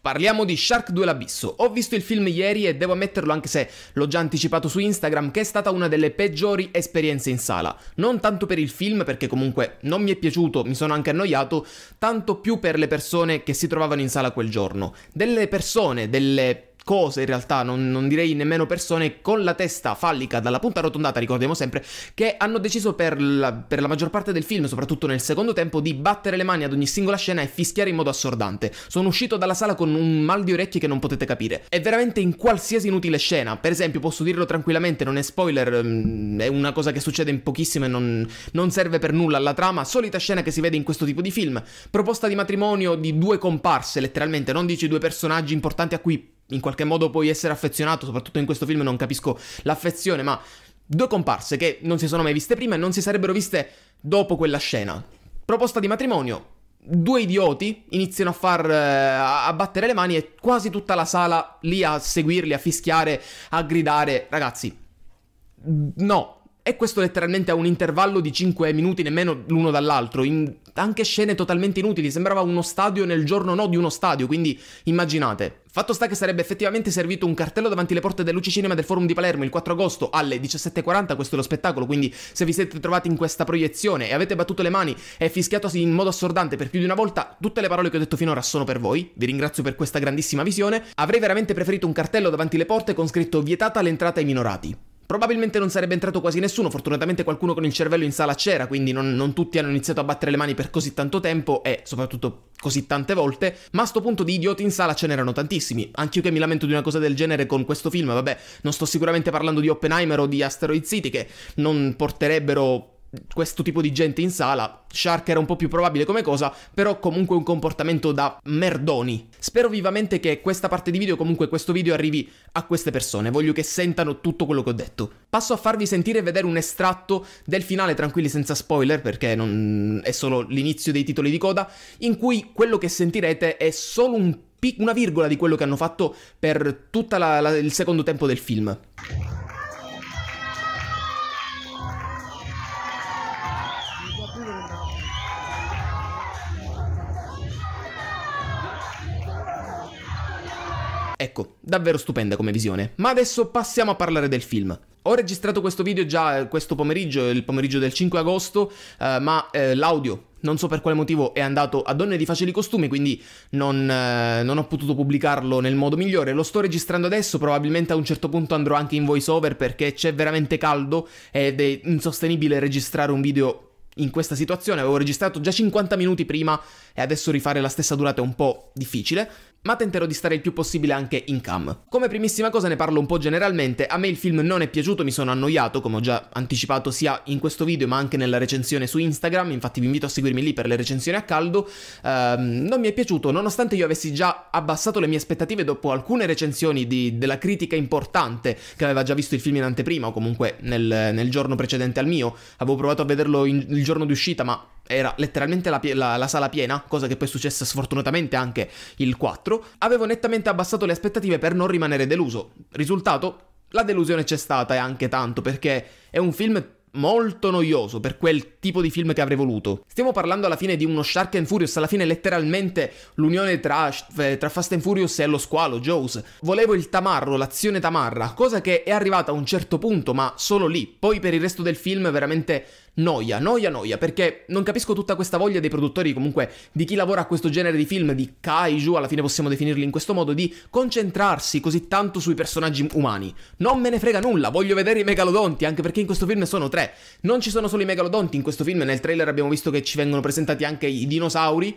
Parliamo di Shark 2 l'Abisso. Ho visto il film ieri e devo ammetterlo anche se l'ho già anticipato su Instagram che è stata una delle peggiori esperienze in sala. Non tanto per il film perché comunque non mi è piaciuto, mi sono anche annoiato, tanto più per le persone che si trovavano in sala quel giorno. Delle persone, delle cose in realtà, non, non, direi nemmeno persone, con la testa fallica dalla punta arrotondata, ricordiamo sempre, che hanno deciso per la, per la maggior parte del film, soprattutto nel secondo tempo, di battere le mani ad ogni singola scena e fischiare in modo assordante. Sono uscito dalla sala con un mal di orecchie che non potete capire. È veramente in qualsiasi inutile scena, per esempio posso dirlo tranquillamente, non è spoiler, mm, è una cosa che succede in pochissimo e non, non serve per nulla alla trama, solita scena che si vede in questo tipo di film. Proposta di matrimonio di due comparse, letteralmente, non dici due personaggi importanti a cui in qualche modo puoi essere affezionato, soprattutto in questo film non capisco l'affezione, ma due comparse che non si sono mai viste prima e non si sarebbero viste dopo quella scena. Proposta di matrimonio, due idioti iniziano a far eh, a battere le mani e quasi tutta la sala lì a seguirli, a fischiare, a gridare, ragazzi. No, e questo letteralmente a un intervallo di 5 minuti nemmeno l'uno dall'altro, in anche scene totalmente inutili, sembrava uno stadio nel giorno no di uno stadio, quindi immaginate. Fatto sta che sarebbe effettivamente servito un cartello davanti le porte del Luci Cinema del Forum di Palermo il 4 agosto alle 17.40, questo è lo spettacolo, quindi se vi siete trovati in questa proiezione e avete battuto le mani e fischiato in modo assordante per più di una volta, tutte le parole che ho detto finora sono per voi, vi ringrazio per questa grandissima visione, avrei veramente preferito un cartello davanti le porte con scritto vietata l'entrata ai minorati. Probabilmente non sarebbe entrato quasi nessuno, fortunatamente qualcuno con il cervello in sala c'era, quindi non, non, tutti hanno iniziato a battere le mani per così tanto tempo e soprattutto così tante volte, ma a sto punto di idioti in sala ce n'erano tantissimi. Anch'io che mi lamento di una cosa del genere con questo film, vabbè, non sto sicuramente parlando di Oppenheimer o di Asteroid City che non porterebbero questo tipo di gente in sala, Shark era un po' più probabile come cosa, però comunque un comportamento da merdoni. Spero vivamente che questa parte di video, comunque questo video arrivi a queste persone, voglio che sentano tutto quello che ho detto. Passo a farvi sentire e vedere un estratto del finale, tranquilli senza spoiler, perché non... è solo l'inizio dei titoli di coda, in cui quello che sentirete è solo un pic- una virgola di quello che hanno fatto per tutto il secondo tempo del film. Ecco, davvero stupenda come visione. Ma adesso passiamo a parlare del film. Ho registrato questo video già eh, questo pomeriggio, il pomeriggio del 5 agosto, eh, ma eh, l'audio non so per quale motivo è andato a donne di facili costumi, quindi non, eh, non, ho potuto pubblicarlo nel modo migliore. Lo sto registrando adesso, probabilmente a un certo punto andrò anche in voice over perché c'è veramente caldo ed è insostenibile registrare un video in questa situazione. Avevo registrato già 50 minuti prima e adesso rifare la stessa durata è un po' difficile ma tenterò di stare il più possibile anche in cam. Come primissima cosa ne parlo un po' generalmente, a me il film non è piaciuto, mi sono annoiato, come ho già anticipato sia in questo video ma anche nella recensione su Instagram, infatti vi invito a seguirmi lì per le recensioni a caldo, ehm, non mi è piaciuto nonostante io avessi già abbassato le mie aspettative dopo alcune recensioni di, della critica importante che aveva già visto il film in anteprima o comunque nel, nel giorno precedente al mio, avevo provato a vederlo in, il giorno di uscita ma era letteralmente la, la, la, sala piena, cosa che poi è successa sfortunatamente anche il 4, avevo nettamente abbassato le aspettative per non rimanere deluso. Risultato? La delusione c'è stata e anche tanto, perché è un film molto noioso per quel tipo di film che avrei voluto. Stiamo parlando alla fine di uno Shark and Furious, alla fine letteralmente l'unione tra, eh, tra Fast and Furious e lo squalo, Joe's. Volevo il tamarro, l'azione tamarra, cosa che è arrivata a un certo punto, ma solo lì. Poi per il resto del film veramente noia, noia, noia, perché non capisco tutta questa voglia dei produttori, comunque di chi lavora a questo genere di film, di kaiju, alla fine possiamo definirli in questo modo, di concentrarsi così tanto sui personaggi umani. Non me ne frega nulla, voglio vedere i megalodonti, anche perché in questo film sono tre. Non ci sono solo i megalodonti, in questo film nel trailer abbiamo visto che ci vengono presentati anche i dinosauri.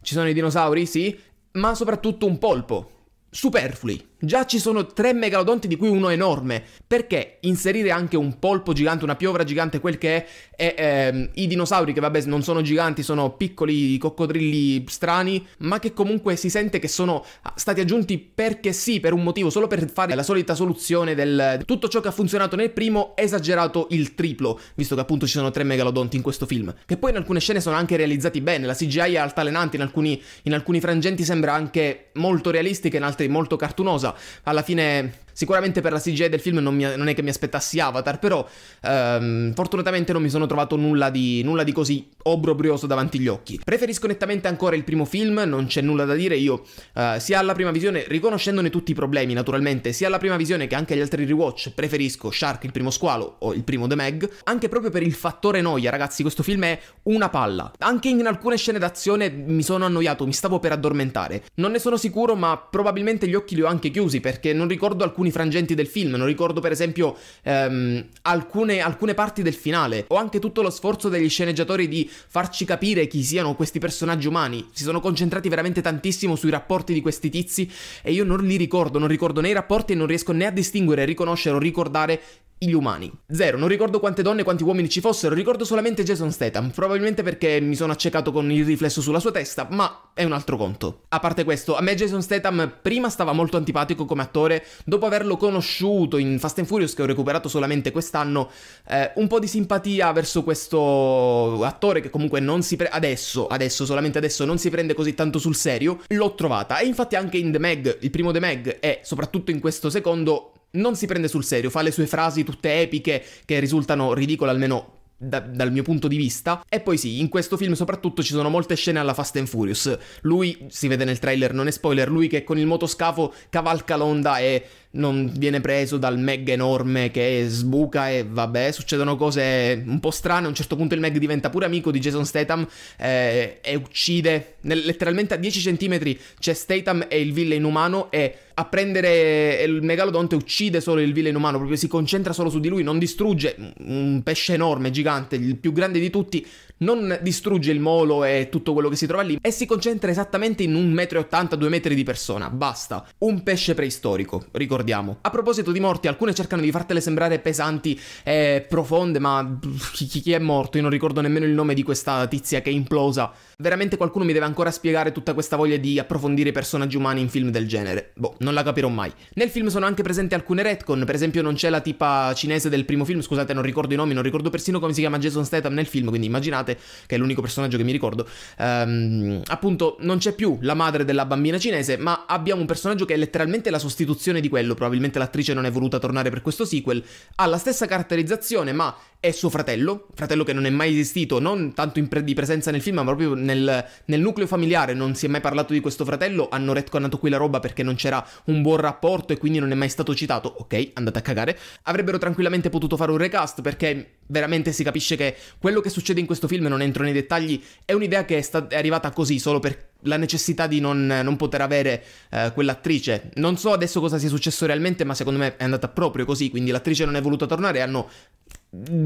Ci sono i dinosauri, sì, ma soprattutto un polpo. Superflui, Già ci sono tre megalodonti di cui uno enorme. Perché inserire anche un polpo gigante, una piovra gigante, quel che è, e ehm, i dinosauri che vabbè non sono giganti, sono piccoli coccodrilli strani, ma che comunque si sente che sono stati aggiunti perché sì, per un motivo, solo per fare la solita soluzione del tutto ciò che ha funzionato nel primo esagerato il triplo, visto che appunto ci sono tre megalodonti in questo film. Che poi in alcune scene sono anche realizzati bene, la CGI è altalenante in alcuni, in alcuni frangenti sembra anche molto realistica, in altri molto cartunosa alla fine Sicuramente per la CGI del film non, mi, non è che mi aspettassi Avatar, però ehm, fortunatamente non mi sono trovato nulla di, nulla di così obbrobrioso davanti agli occhi. Preferisco nettamente ancora il primo film, non c'è nulla da dire, io eh, sia alla prima visione, riconoscendone tutti i problemi naturalmente, sia alla prima visione che anche agli altri rewatch, preferisco Shark, il primo squalo o il primo The Meg, anche proprio per il fattore noia, ragazzi, questo film è una palla. Anche in alcune scene d'azione mi sono annoiato, mi stavo per addormentare. Non ne sono sicuro, ma probabilmente gli occhi li ho anche chiusi perché non ricordo alcuni alcuni frangenti del film, non ricordo per esempio ehm, alcune, alcune parti del finale, o anche tutto lo sforzo degli sceneggiatori di farci capire chi siano questi personaggi umani. Si sono concentrati veramente tantissimo sui rapporti di questi tizi e io non li ricordo, non ricordo né i rapporti e non riesco né a distinguere, riconoscere o ricordare gli umani. Zero, non ricordo quante donne e quanti uomini ci fossero, ricordo solamente Jason Statham, probabilmente perché mi sono accecato con il riflesso sulla sua testa, ma è un altro conto. A parte questo, a me Jason Statham prima stava molto antipatico come attore, dopo averlo conosciuto in Fast and Furious che ho recuperato solamente quest'anno, eh, un po' di simpatia verso questo attore che comunque non si prende, adesso, adesso, solamente adesso non si prende così tanto sul serio, l'ho trovata e infatti anche in The Meg, il primo The Meg e soprattutto in questo secondo non si prende sul serio, fa le sue frasi tutte epiche che risultano ridicole almeno da, dal mio punto di vista. E poi sì, in questo film soprattutto ci sono molte scene alla Fast and Furious. Lui, si vede nel trailer, non è spoiler, lui che con il motoscafo cavalca l'onda e non viene preso dal Meg enorme che sbuca e vabbè, succedono cose un po' strane. A un certo punto il Meg diventa pure amico di Jason Statham eh, e uccide nel, letteralmente a 10 cm c'è Statham e il villain umano e a prendere il megalodonte uccide solo il villain umano, proprio si concentra solo su di lui, non distrugge mm, un pesce enorme, gigante, il più grande di tutti, non distrugge il molo e tutto quello che si trova lì e si concentra esattamente in 1,80 m, 2 metri di persona, basta. Un pesce preistorico, ricordate ricordiamo. A proposito di morti, alcune cercano di fartele sembrare pesanti e profonde, ma chi, chi è morto? Io non ricordo nemmeno il nome di questa tizia che è implosa. Veramente qualcuno mi deve ancora spiegare tutta questa voglia di approfondire i personaggi umani in film del genere. Boh, non la capirò mai. Nel film sono anche presenti alcune retcon, per esempio non c'è la tipa cinese del primo film, scusate non ricordo i nomi, non ricordo persino come si chiama Jason Statham nel film, quindi immaginate che è l'unico personaggio che mi ricordo. Ehm, appunto, non c'è più la madre della bambina cinese, ma abbiamo un personaggio che è letteralmente la sostituzione di quello fratello, probabilmente l'attrice non è voluta tornare per questo sequel, ha la stessa caratterizzazione ma è suo fratello, fratello che non è mai esistito, non tanto pre- di presenza nel film ma proprio nel, nel, nucleo familiare, non si è mai parlato di questo fratello, hanno retconato qui la roba perché non c'era un buon rapporto e quindi non è mai stato citato, ok, andate a cagare, avrebbero tranquillamente potuto fare un recast perché veramente si capisce che quello che succede in questo film, non entro nei dettagli, è un'idea che è, sta- è arrivata così solo perché la necessità di non, non poter avere eh, quell'attrice. Non so adesso cosa sia successo realmente, ma secondo me è andata proprio così, quindi l'attrice non è voluta tornare e hanno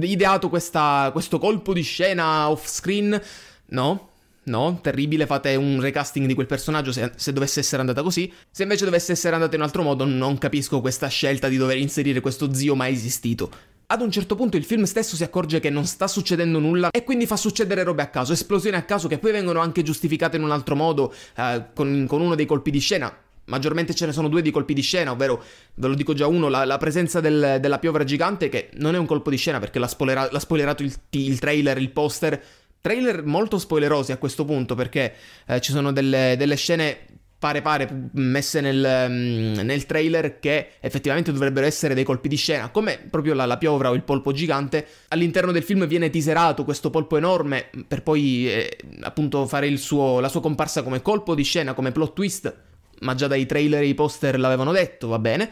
ideato questa, questo colpo di scena off screen. No, No, terribile, fate un recasting di quel personaggio se, se, dovesse essere andata così. Se invece dovesse essere andata in un altro modo, non capisco questa scelta di dover inserire questo zio mai esistito. Ad un certo punto il film stesso si accorge che non sta succedendo nulla e quindi fa succedere robe a caso, esplosioni a caso che poi vengono anche giustificate in un altro modo, eh, con, con uno dei colpi di scena, Maggiormente ce ne sono due di colpi di scena, ovvero, ve lo dico già uno, la, la presenza del, della piovra gigante, che non è un colpo di scena perché l'ha, spoilera, l'ha spoilerato il, il, trailer, il poster. Trailer molto spoilerosi a questo punto perché eh, ci sono delle, delle scene pare pare messe nel, mm, nel, trailer che effettivamente dovrebbero essere dei colpi di scena, come proprio la, la, piovra o il polpo gigante. All'interno del film viene teaserato questo polpo enorme per poi eh, appunto fare suo, la sua comparsa come colpo di scena, come plot twist, ma già dai trailer e i poster l'avevano detto, va bene.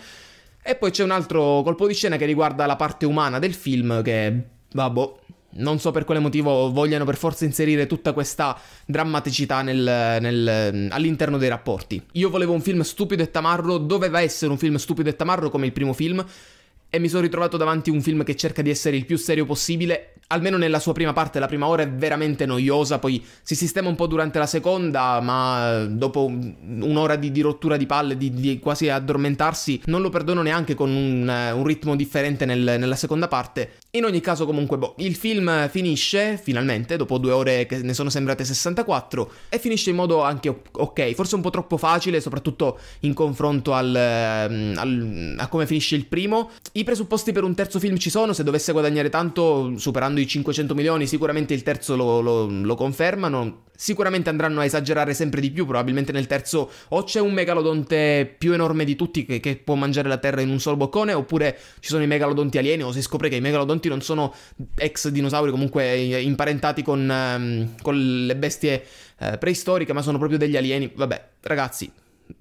E poi c'è un altro colpo di scena che riguarda la parte umana del film che, vabbè, non so per quale motivo vogliano per forza inserire tutta questa drammaticità nel, nel, mm, all'interno dei rapporti. Io volevo un film stupido e tamarro, doveva essere un film stupido e tamarro come il primo film, e mi sono ritrovato davanti a un film che cerca di essere il più serio possibile, almeno nella sua prima parte, la prima ora è veramente noiosa, poi si sistema un po' durante la seconda, ma eh, dopo un'ora di, di rottura di palle, di, di, quasi addormentarsi, non lo perdono neanche con un, eh, un ritmo differente nel, nella seconda parte. In ogni caso comunque, boh, il film finisce, finalmente, dopo due ore che ne sono sembrate 64, e finisce in modo anche ok, forse un po' troppo facile, soprattutto in confronto al, ehm, al, a come finisce il primo. I presupposti per un terzo film ci sono, se dovesse guadagnare tanto, superando i 500 milioni, sicuramente il terzo lo, lo, lo confermano. Sicuramente andranno a esagerare sempre di più, probabilmente nel terzo o c'è un megalodonte più enorme di tutti che, che può mangiare la Terra in un solo boccone, oppure ci sono i megalodonti alieni, o si scopre che i megalodonti non sono ex dinosauri, comunque imparentati con, ehm, con le bestie eh, preistoriche, ma sono proprio degli alieni. Vabbè, ragazzi,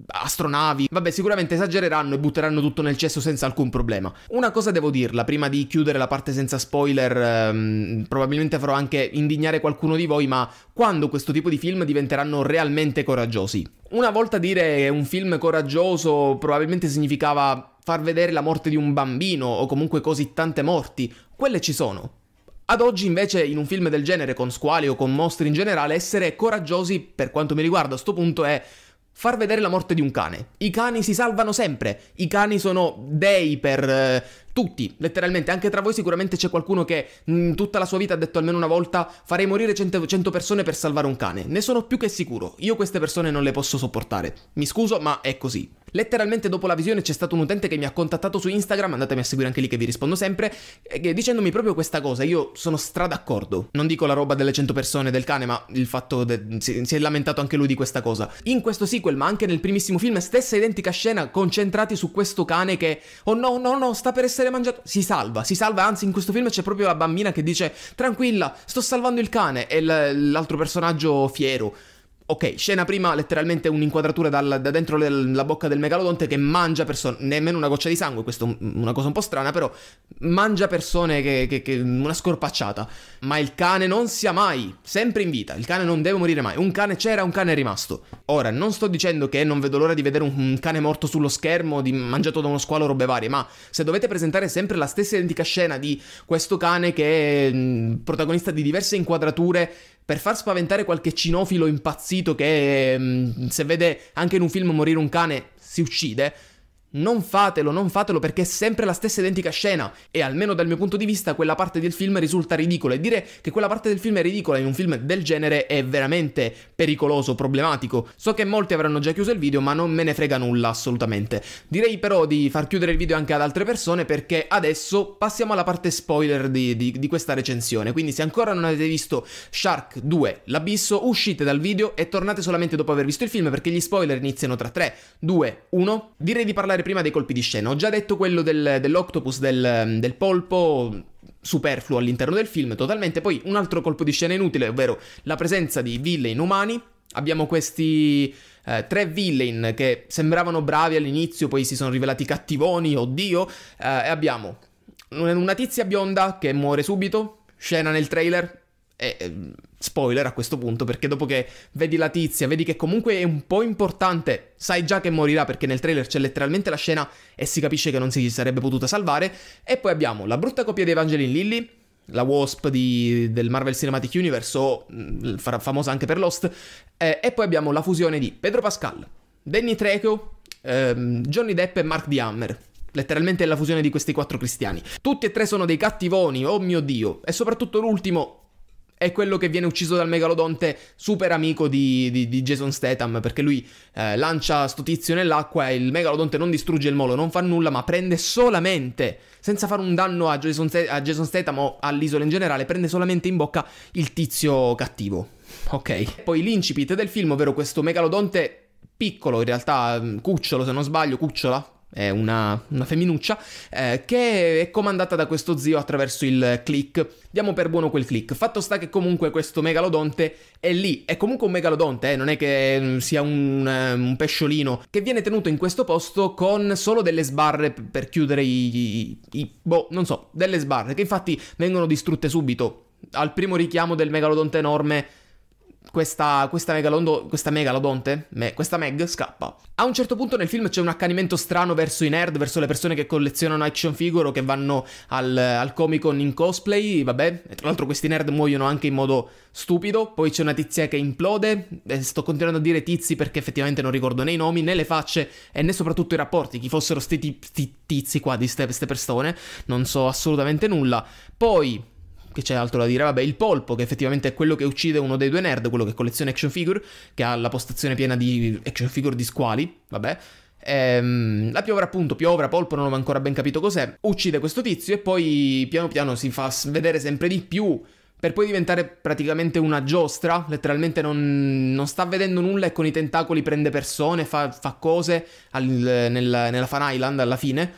astronavi. Vabbè, sicuramente esagereranno e butteranno tutto nel cesso senza alcun problema. Una cosa devo dirla, prima di chiudere la parte senza spoiler, ehm, probabilmente farò anche indignare qualcuno di voi, ma quando questo tipo di film diventeranno realmente coraggiosi? Una volta dire un film coraggioso probabilmente significava far vedere la morte di un bambino o comunque così tante morti. Quelle ci sono, ad oggi invece in un film del genere con squali o con mostri in generale essere coraggiosi per quanto mi riguarda a questo punto è Far vedere la morte di un cane. I cani si salvano sempre. I cani sono dei per eh, tutti, letteralmente. Anche tra voi sicuramente c'è qualcuno che mh, mm, tutta la sua vita ha detto almeno una volta farei morire 100, 100 persone per salvare un cane. Ne sono più che sicuro. Io queste persone non le posso sopportare. Mi scuso, ma è così. Letteralmente dopo la visione c'è stato un utente che mi ha contattato su Instagram, andatemi a seguire anche lì che vi rispondo sempre, eh, dicendomi proprio questa cosa, io sono stra d'accordo. Non dico la roba delle 100 persone del cane, ma il fatto de- si, si è lamentato anche lui di questa cosa. In questo sequel, ma anche nel primissimo film, stessa identica scena concentrati su questo cane che oh no, no, no, sta per essere mangiato. Si salva, si salva, anzi in questo film c'è proprio la bambina che dice tranquilla, sto salvando il cane e l'altro personaggio fiero. Ok, scena prima letteralmente un'inquadratura dal, da dentro del, la bocca del megalodonte che mangia persone, nemmeno una goccia di sangue, questa è una cosa un po' strana, però mangia persone che, che, che, una scorpacciata. Ma il cane non sia mai, sempre in vita, il cane non deve morire mai. Un cane c'era, un cane è rimasto. Ora, non sto dicendo che non vedo l'ora di vedere un, un cane morto sullo schermo, di, mangiato da uno squalo robe varie, ma se dovete presentare sempre la stessa identica scena di questo cane che è mh, protagonista di diverse inquadrature per far spaventare qualche cinofilo impazzito che mm, se vede anche in un film morire un cane si uccide, non fatelo, non fatelo perché è sempre la stessa identica scena e almeno dal mio punto di vista quella parte del film risulta ridicola e dire che quella parte del film è ridicola in un film del genere è veramente pericoloso, problematico. So che molti avranno già chiuso il video ma non me ne frega nulla assolutamente. Direi però di far chiudere il video anche ad altre persone perché adesso passiamo alla parte spoiler di, di, di questa recensione, quindi se ancora non avete visto Shark 2 L'Abisso uscite dal video e tornate solamente dopo aver visto il film perché gli spoiler iniziano tra 3, 2, 1. Direi di parlare parlare prima dei colpi di scena. Ho già detto quello del, dell'octopus, del, del polpo, superfluo all'interno del film totalmente. Poi un altro colpo di scena inutile, ovvero la presenza di villain umani. Abbiamo questi eh, tre villain che sembravano bravi all'inizio, poi si sono rivelati cattivoni, oddio. Eh, e abbiamo una tizia bionda che muore subito, scena nel trailer, e, ehm, spoiler a questo punto, perché dopo che vedi la tizia, vedi che comunque è un po' importante, sai già che morirà perché nel trailer c'è letteralmente la scena e si capisce che non si sarebbe potuta salvare. E poi abbiamo la brutta copia di Evangeline Lilly, la Wasp di, del Marvel Cinematic Universe, o mm, famosa anche per Lost, eh, e poi abbiamo la fusione di Pedro Pascal, Danny Treco, ehm, Johnny Depp e Mark D. Hammer. Letteralmente è la fusione di questi quattro cristiani. Tutti e tre sono dei cattivoni, oh mio dio. E soprattutto l'ultimo, è quello che viene ucciso dal megalodonte super amico di, di, di Jason Statham, perché lui eh, lancia sto tizio nell'acqua e il megalodonte non distrugge il molo, non fa nulla, ma prende solamente, senza fare un danno a Jason, a Jason Statham o all'isola in generale, prende solamente in bocca il tizio cattivo. Ok. Poi l'incipit del film, ovvero questo megalodonte piccolo, in realtà mm, cucciolo se non sbaglio, cucciola, è una, una femminuccia, eh, che è comandata da questo zio attraverso il click. Diamo per buono quel click. Fatto sta che comunque questo megalodonte è lì, è comunque un megalodonte, eh, non è che mm, sia un, eh, un, pesciolino, che viene tenuto in questo posto con solo delle sbarre per chiudere i, i, i boh, non so, delle sbarre, che infatti vengono distrutte subito. Al primo richiamo del megalodonte enorme questa, questa, megalondo, questa megalodonte, me, questa Meg, scappa. A un certo punto nel film c'è un accanimento strano verso i nerd, verso le persone che collezionano action figure o che vanno al, al Comic Con in cosplay, vabbè. E tra l'altro questi nerd muoiono anche in modo stupido. Poi c'è una tizia che implode, e sto continuando a dire tizi perché effettivamente non ricordo né i nomi, né le facce e né soprattutto i rapporti, chi fossero sti, tizi qua di queste persone, non so assolutamente nulla. Poi che c'è altro da dire? Vabbè, il polpo, che effettivamente è quello che uccide uno dei due nerd, quello che colleziona action figure, che ha la postazione piena di action figure di squali, vabbè. Ehm, la piovra appunto, piovra, polpo, non ho ancora ben capito cos'è, uccide questo tizio e poi piano piano si fa vedere sempre di più per poi diventare praticamente una giostra, letteralmente non, non, sta vedendo nulla e con i tentacoli prende persone, fa, fa cose al, nel, nella Fan Island alla fine.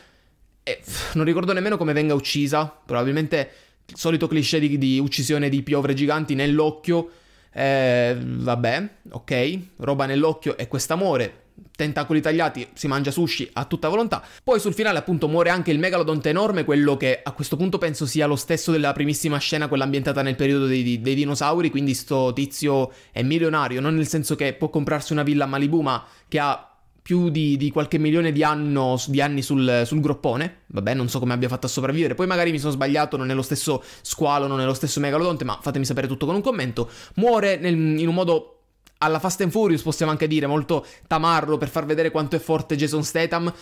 E non ricordo nemmeno come venga uccisa, probabilmente solito cliché di, di uccisione di piovre giganti nell'occhio, eh, vabbè, ok, roba nell'occhio e quest'amore, tentacoli tagliati, si mangia sushi a tutta volontà. Poi sul finale appunto muore anche il megalodonte enorme, quello che a questo punto penso sia lo stesso della primissima scena, quella ambientata nel periodo dei, dei dinosauri, quindi sto tizio è milionario, non nel senso che può comprarsi una villa a Malibu, ma che ha più di, di qualche milione di, anno, di anni sul, sul, groppone. Vabbè, non so come abbia fatto a sopravvivere. Poi magari mi sono sbagliato, non è lo stesso squalo, non è lo stesso megalodonte, ma fatemi sapere tutto con un commento. Muore nel, in un modo alla Fast and Furious, possiamo anche dire, molto tamarro per far vedere quanto è forte Jason Statham.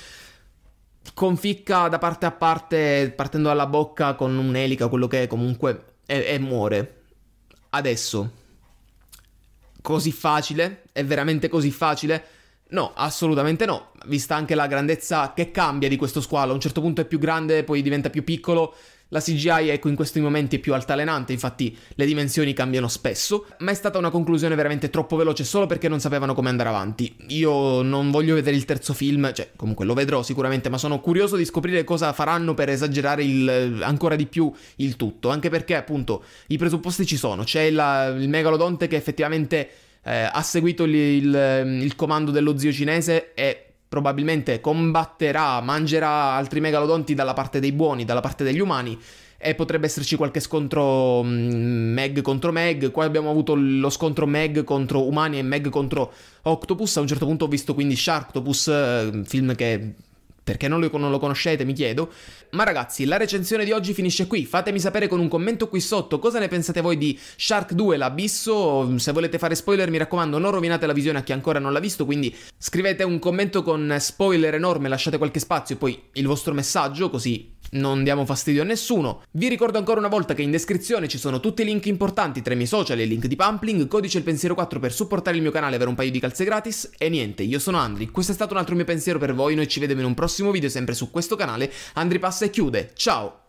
Conficca da parte a parte, partendo dalla bocca con un'elica, quello che è comunque, e, e muore. Adesso, così facile? È veramente così facile? No, assolutamente no, vista anche la grandezza che cambia di questo squalo, a un certo punto è più grande, poi diventa più piccolo, la CGI ecco in questi momenti è più altalenante, infatti le dimensioni cambiano spesso, ma è stata una conclusione veramente troppo veloce solo perché non sapevano come andare avanti. Io non voglio vedere il terzo film, cioè comunque lo vedrò sicuramente, ma sono curioso di scoprire cosa faranno per esagerare il, ancora di più il tutto, anche perché appunto i presupposti ci sono, c'è la, il megalodonte che effettivamente eh, ha seguito il, il, ehm, il comando dello zio cinese e probabilmente combatterà, mangerà altri megalodonti dalla parte dei buoni, dalla parte degli umani e potrebbe esserci qualche scontro mm, Meg contro Meg. Qua abbiamo avuto lo scontro Meg contro umani e Meg contro Octopus. A un certo punto ho visto quindi Sharktopus, eh, film che perché non lo, non lo, conoscete, mi chiedo. Ma ragazzi, la recensione di oggi finisce qui. Fatemi sapere con un commento qui sotto cosa ne pensate voi di Shark 2 l'Abisso. Se volete fare spoiler, mi raccomando, non rovinate la visione a chi ancora non l'ha visto, quindi scrivete un commento con spoiler enorme, lasciate qualche spazio e poi il vostro messaggio, così non diamo fastidio a nessuno. Vi ricordo ancora una volta che in descrizione ci sono tutti i link importanti tra i miei social e il link di Pumpling, codice il pensiero 4 per supportare il mio canale e avere un paio di calze gratis. E niente, io sono Andri, questo è stato un altro mio pensiero per voi, noi ci vediamo in un prossimo video sempre su questo canale. Andri passa e chiude, ciao!